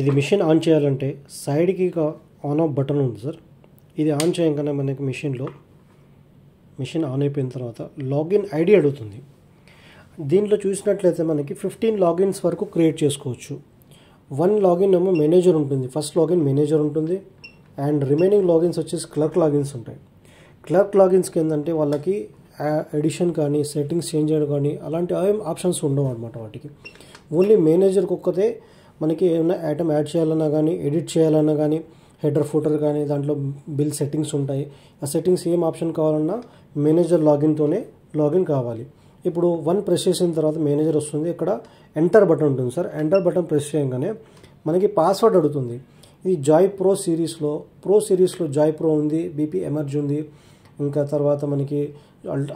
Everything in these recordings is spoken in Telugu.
ఇది మిషన్ ఆన్ చేయాలంటే సైడ్కి ఆన్ ఆఫ్ బటన్ ఉంది సార్ ఇది ఆన్ చేయగానే మనకి మిషన్లో మిషన్ ఆన్ అయిపోయిన తర్వాత లాగిన్ ఐడి అడుగుతుంది దీంట్లో చూసినట్లయితే మనకి ఫిఫ్టీన్ లాగిన్స్ వరకు క్రియేట్ చేసుకోవచ్చు వన్ లాగిన్ ఏమో మేనేజర్ ఉంటుంది ఫస్ట్ లాగిన్ మేనేజర్ ఉంటుంది అండ్ రిమైనింగ్ లాగిన్స్ వచ్చేసి క్లర్క్ లాగిన్స్ ఉంటాయి క్లర్క్ లాగిన్స్కి ఏంటంటే వాళ్ళకి ఎడిషన్ కానీ సెట్టింగ్స్ చేంజ్ చేయడం కానీ అలాంటి ఆప్షన్స్ ఉండవు అనమాట వాటికి ఓన్లీ మేనేజర్కి ఒక్కతే మనకి ఏమైనా ఐటమ్ యాడ్ చేయాలన్నా కానీ ఎడిట్ చేయాలన్నా కానీ హెడర్ ఫూటర్ కానీ దాంట్లో బిల్ సెట్టింగ్స్ ఉంటాయి ఆ సెట్టింగ్స్ ఏం ఆప్షన్ కావాలన్నా మేనేజర్ లాగిన్తోనే లాగిన్ కావాలి ఇప్పుడు వన్ ప్రెస్ చేసిన తర్వాత మేనేజర్ వస్తుంది ఇక్కడ ఎంటర్ బటన్ ఉంటుంది సార్ ఎంటర్ బటన్ ప్రెస్ చేయగానే మనకి పాస్వర్డ్ అడుగుతుంది ఇది జాయ్ ప్రో సిరీస్లో ప్రో సిరీస్లో జాయ్ ప్రో ఉంది బీపీ ఎమర్జ్ ఉంది ఇంకా తర్వాత మనకి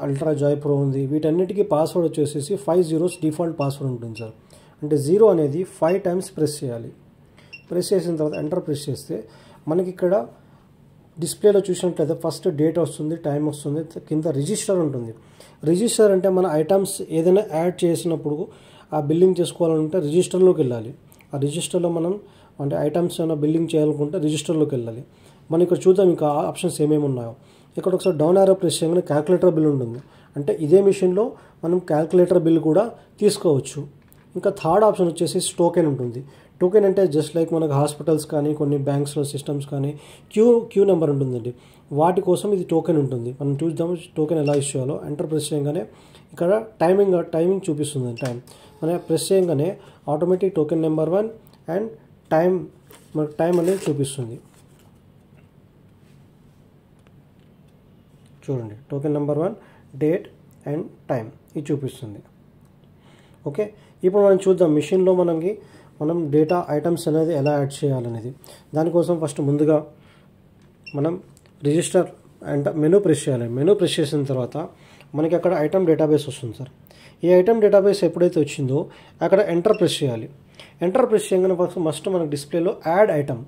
అల్ట్రా జాయ్ ప్రో ఉంది వీటన్నిటికీ పాస్వర్డ్ వచ్చేసేసి ఫైవ్ జీరోస్ డిఫాల్ట్ పాస్వర్డ్ ఉంటుంది సార్ అంటే జీరో అనేది ఫైవ్ టైమ్స్ ప్రెస్ చేయాలి ప్రెస్ చేసిన తర్వాత ఎంటర్ ప్రెస్ చేస్తే మనకి ఇక్కడ డిస్ప్లేలో చూసినట్లయితే ఫస్ట్ డేట్ వస్తుంది టైం వస్తుంది కింద రిజిస్టర్ ఉంటుంది రిజిస్టర్ అంటే మన ఐటమ్స్ ఏదైనా యాడ్ చేసినప్పుడు ఆ బిల్లింగ్ చేసుకోవాలంటే రిజిస్టర్లోకి వెళ్ళాలి ఆ రిజిస్టర్లో మనం అంటే ఐటమ్స్ ఏమైనా బిల్లింగ్ చేయాలనుకుంటే రిజిస్టర్లోకి వెళ్ళాలి మనం ఇక్కడ చూద్దాం ఇంకా ఆప్షన్స్ ఏమేమి ఉన్నాయో ఇక్కడ ఒకసారి డౌన్ ఆరో ప్రెస్ చేయగానే క్యాల్కులేటర్ బిల్ ఉంటుంది అంటే ఇదే మిషన్లో మనం క్యాల్కులేటర్ బిల్ కూడా తీసుకోవచ్చు ఇంకా థర్డ్ ఆప్షన్ వచ్చేసి టోకెన్ ఉంటుంది టోకెన్ అంటే జస్ట్ లైక్ మనకు హాస్పిటల్స్ కానీ కొన్ని బ్యాంక్స్లో సిస్టమ్స్ కానీ క్యూ క్యూ నెంబర్ ఉంటుందండి వాటి కోసం ఇది టోకెన్ ఉంటుంది మనం చూద్దాం టోకెన్ ఎలా ఇష్యూ చేయాలో ఎంటర్ ప్రెస్ చేయగానే ఇక్కడ టైమింగ్ టైమింగ్ చూపిస్తుంది టైం మనం ప్రెస్ చేయగానే automatic token number one and time మనకు టైం అనేది చూపిస్తుంది చూడండి token number one date and time ఇది చూపిస్తుంది ఓకే ఇప్పుడు మనం చూద్దాం మిషన్లో మనకి మనం డేటా ఐటమ్స్ అనేది ఎలా యాడ్ చేయాలనేది దానికోసం ఫస్ట్ ముందుగా మనం రిజిస్టర్ అండ్ మెనూ ప్రెస్ చేయాలి మెనూ ప్రెస్ చేసిన తర్వాత మనకి అక్కడ ఐటమ్ డేటాబేస్ వస్తుంది సార్ ఈ ఐటమ్ డేటాబేస్ ఎప్పుడైతే వచ్చిందో అక్కడ ఎంటర్ ప్రెస్ చేయాలి ఎంటర్ ప్రెస్ చేయగానే ఫస్ట్ మస్ట్ మనకు డిస్ప్లేలో యాడ్ ఐటమ్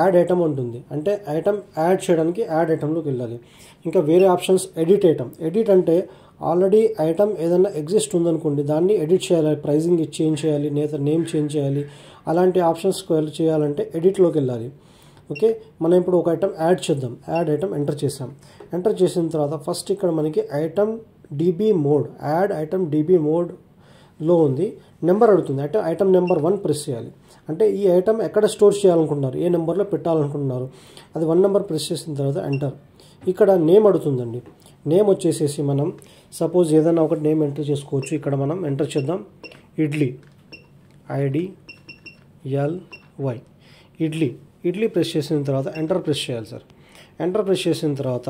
యాడ్ ఐటమ్ ఉంటుంది అంటే ఐటమ్ యాడ్ చేయడానికి యాడ్ ఐటమ్లోకి వెళ్ళాలి ఇంకా వేరే ఆప్షన్స్ ఎడిట్ ఐటమ్ ఎడిట్ అంటే ఆల్రెడీ ఐటమ్ ఏదైనా ఎగ్జిస్ట్ ఉందనుకోండి దాన్ని ఎడిట్ చేయాలి ప్రైజింగ్ చేంజ్ చేయాలి నేత నేమ్ చేంజ్ చేయాలి అలాంటి ఆప్షన్స్ చేయాలంటే ఎడిట్లోకి వెళ్ళాలి ఓకే మనం ఇప్పుడు ఒక ఐటమ్ యాడ్ చేద్దాం యాడ్ ఐటమ్ ఎంటర్ చేసాం ఎంటర్ చేసిన తర్వాత ఫస్ట్ ఇక్కడ మనకి item DB mode add item DB mode లో ఉంది నెంబర్ అడుగుతుంది అంటే ఐటమ్ నెంబర్ వన్ ప్రెస్ చేయాలి అంటే ఈ ఐటమ్ ఎక్కడ స్టోర్ చేయాలనుకుంటున్నారు ఏ నెంబర్లో పెట్టాలనుకుంటున్నారు అది వన్ నెంబర్ ప్రెస్ చేసిన తర్వాత ఎంటర్ ఇక్కడ నేమ్ అడుగుతుందండి నేమ్ వచ్చేసేసి మనం సపోజ్ ఏదైనా ఒకటి నేమ్ ఎంటర్ చేసుకోవచ్చు ఇక్కడ మనం ఎంటర్ చేద్దాం idli I D L Y idli idli press చేసిన తర్వాత ఎంటర్ ప్రెస్ చేయాలి సార్ ఎంటర్ ప్రెస్ చేసిన తర్వాత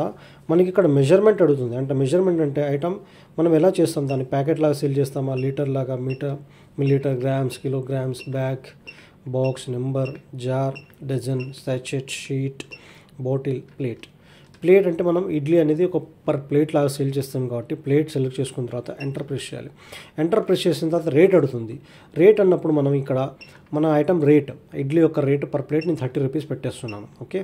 మనకి ఇక్కడ మెజర్మెంట్ అడుగుతుంది అంటే మెజర్మెంట్ అంటే ఐటమ్ మనం ఎలా చేస్తాం దాన్ని ప్యాకెట్ లాగా సెల్ చేస్తామా లీటర్ లాగా metre millilitre grams kilograms bag box number jar dozen sachet sheet bottle plate plate అంటే మనం ఇడ్లీ అనేది ఒక పర్ ప్లేట్ లాగా సేల్ చేస్తాం కాబట్టి ప్లేట్ సెలెక్ట్ చేసుకున్న తర్వాత ఎంటర్ ప్రెస్ చేయాలి ఎంటర్ ప్రెస్ చేసిన తర్వాత రేట్ అడుగుతుంది రేట్ అన్నప్పుడు మనం ఇక్కడ మన ఐటమ్ రేట్ ఇడ్లీ యొక్క రేట్ పర్ ప్లేట్ నేను థర్టీ రూపీస్ పెట్టేస్తున్నాను ఓకే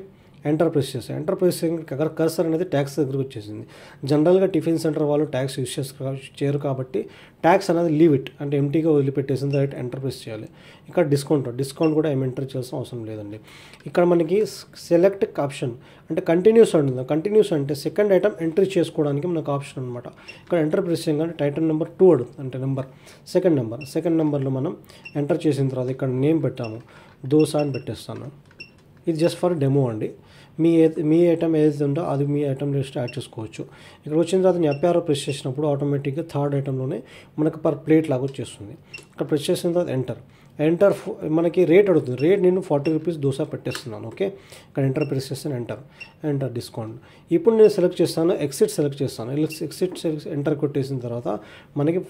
ఎంటర్ ప్రెస్ చేశాను ఎంటర్ ప్రెస్ అక్కడ కర్సర్ అనేది ట్యాక్స్ దగ్గరకు వచ్చేసింది జనరల్గా టిఫిన్ సెంటర్ వాళ్ళు ట్యాక్స్ యూస్ చేస్తారు చేయరు కాబట్టి ట్యాక్స్ అనేది లీవ్ ఇట్ అంటే ఎంటీగా వదిలిపెట్టేసిన డైరెక్ట్ ఎంటర్ ప్రెస్ చేయాలి ఇక్కడ డిస్కౌంట్ డిస్కౌంట్ కూడా ఏమి ఎంటర్ చేయాల్సిన అవసరం లేదండి ఇక్కడ మనకి సెలెక్ట్ ఆప్షన్ అంటే కంటిన్యూస్ ఉంటుంది కంటిన్యూస్ అంటే సెకండ్ ఐటమ్ ఎంట్రీ చేసుకోవడానికి మనకు ఆప్షన్ అనమాట ఇక్కడ ఎంటర్ ప్రెస్ చేయగానే టైటన్ నెంబర్ టూ అడుగుతుంది అంటే నెంబర్ సెకండ్ నెంబర్ సెకండ్ నెంబర్లో మనం ఎంటర్ చేసిన తర్వాత ఇక్కడ నేమ్ పెట్టాము దోశ అని పెట్టేస్తాను ఇది జస్ట్ ఫర్ డెమో అండి మీ మీ ఐటమ్ ఏది ఉందో అది మీ ఐటమ్ లిస్ట్ యాడ్ చేసుకోవచ్చు ఇక్కడ వచ్చిన తర్వాత నేను ఎఫ్ఆర్ ప్రెస్ చేసినప్పుడు ఆటోమేటిక్గా థర్డ్ ఐటెంలోనే మనకు పర్ ప్లేట్ లాగా వచ్చేస్తుంది ఇక్కడ ప్రెస్ చేసిన తర్వాత ఎంటర్ ఎంటర్ మనకి రేట్ అడుగుతుంది రేట్ నేను ఫార్టీ రూపీస్ దోశ పెట్టేస్తున్నాను ఓకే ఇక్కడ ఎంటర్ ప్రెస్ చేస్తాను ఎంటర్ ఎంటర్ డిస్కౌంట్ ఇప్పుడు నేను సెలెక్ట్ చేస్తాను ఎక్సిట్ సెలెక్ట్ చేస్తాను ఎక్సిట్ సెలెక్ట్ ఎంటర్ కొట్టేసిన తర్వాత మనకి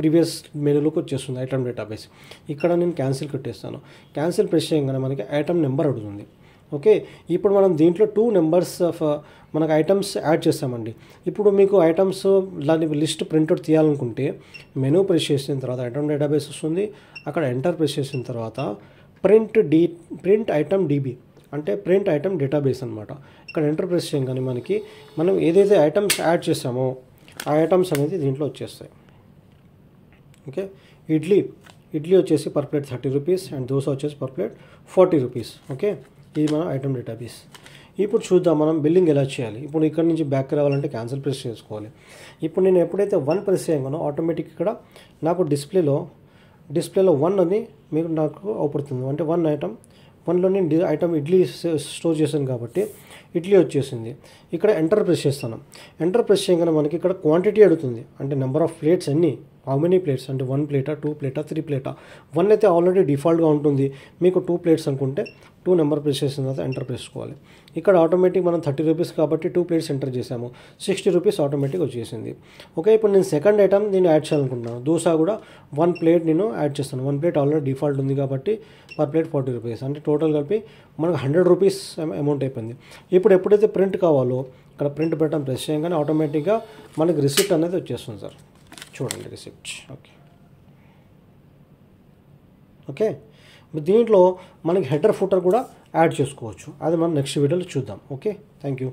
ప్రీవియస్ మెనులోకి వచ్చేస్తుంది ఐటమ్ డేటాబేస్ ఇక్కడ నేను క్యాన్సిల్ కొట్టేస్తాను క్యాన్సిల్ ప్రెస్ చేయగానే మనకి ఐటమ్ నెంబర్ అడుగుతుంది ఓకే ఇప్పుడు మనం దీంట్లో టూ నెంబర్స్ ఆఫ్ మనకు ఐటమ్స్ యాడ్ చేస్తామండి ఇప్పుడు మీకు ఐటమ్స్ దాని లిస్ట్ ప్రింట్అవుట్ తీయాలనుకుంటే మెనూ ప్రెస్ చేసిన తర్వాత ఐటమ్ డేటాబేస్ వస్తుంది అక్కడ ఎంటర్ ప్రెస్ చేసిన తర్వాత print D print item DB అంటే ప్రింట్ ఐటమ్ డేటాబేస్ అనమాట ఇక్కడ ఎంటర్ ప్రెస్ చేయగానే మనకి మనం ఏదైతే ఐటమ్స్ యాడ్ చేసామో ఆ ఐటమ్స్ అనేది దీంట్లో వచ్చేస్తాయి ఓకే ఇడ్లీ ఇడ్లీ వచ్చేసి per plate thirty rupees and dosa వచ్చేసి per plate forty rupees okay ఇది మన ఐటమ్ డేటాబేస్ ఇప్పుడు చూద్దాం మనం బిల్లింగ్ ఎలా చేయాలి ఇప్పుడు ఇక్కడ నుంచి బ్యాక్ రావాలంటే క్యాన్సిల్ ప్రెస్ చేసుకోవాలి ఇప్పుడు నేను ఎప్పుడైతే వన్ ప్రెస్ చేయగానో ఆటోమేటిక్ ఇక్కడ నాకు డిస్ప్లేలో డిస్ప్లేలో వన్ అని మీకు నాకు అవుపడుతుంది అంటే వన్ ఐటమ్ వన్లో నేను ఐటమ్ ఇడ్లీ స్టోర్ చేశాను కాబట్టి ఇడ్లీ వచ్చేసింది ఇక్కడ ఎంటర్ ప్రెస్ చేస్తాను ఎంటర్ ప్రెస్ చేయగానే మనకి ఇక్కడ క్వాంటిటీ అడుగుతుంది అంటే నెంబర్ ఆఫ్ ప్లేట్స్ అన్నీ హౌ మెనీ ప్లేట్స్ అంటే వన్ ప్లేటా టూ ప్లేటా త్రీ ప్లేటా వన్ అయితే ఆల్రెడీ డిఫాల్ట్గా ఉంటుంది మీకు టూ ప్లేట్స్ అనుకుంటే టూ నెంబర్ ప్రెస్ చేసిన తర్వాత ఎంటర్ చేసుకోవాలి ఇక్కడ ఆటోమేటిక్ మనం థర్టీ రూపీస్ కాబట్టి టూ ప్లేట్స్ ఎంటర్ చేసాము సిక్స్టీ రూపీస్ ఆటోమేటిక్ వచ్చేసింది ఓకే ఇప్పుడు నేను సెకండ్ ఐటమ్ నేను యాడ్ చేయాలనుకుంటున్నాను దోశ కూడా వన్ ప్లేట్ నేను యాడ్ చేస్తాను వన్ ప్లేట్ ఆల్రెడీ డిఫాల్ట్ ఉంది కాబట్టి పర్ ప్లేట్ ఫార్టీ రూపీస్ అంటే టోటల్ కలిపి మనకు హండ్రెడ్ రూపీస్ అమౌంట్ అయిపోయింది ఇప్పుడు ఎప్పుడైతే ప్రింట్ కావాలో ఇక్కడ ప్రింట్ బటన్ ప్రెస్ చేయగానే ఆటోమేటిక్గా మనకి రిసిప్ట్ అనేది వచ్చేస్తుంది సార్ చూడండి రిసీప్ట్ ఓకే ఓకే దీంట్లో మనకి హెడర్ ఫుటర్ కూడా యాడ్ చేసుకోవచ్చు అది మనం నెక్స్ట్ వీడియోలో చూద్దాం ఓకే థ్యాంక్ యూ